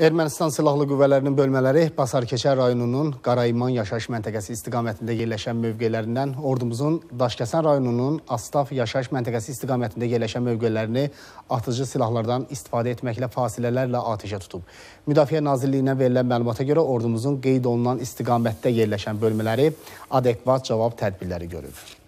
Ermənistan Silahlı Qüvvələrinin bölmələri Basarkeçər rayonunun Qarayman yaşayış məntəqəsi istiqamətində yerləşən mövqelərindən ordumuzun Daşkəsən rayonunun Astaf yaşayış məntəqəsi istiqamətində yerləşən mövqelərini atıcı silahlardan istifadə etməklə fasilələrlə atəşə tutub. Müdafiə Nazirliyinə verilən məlumata görə ordumuzun qeyd olunan istiqamətdə yerləşən bölmələri adekvat cavab tədbirləri görüb.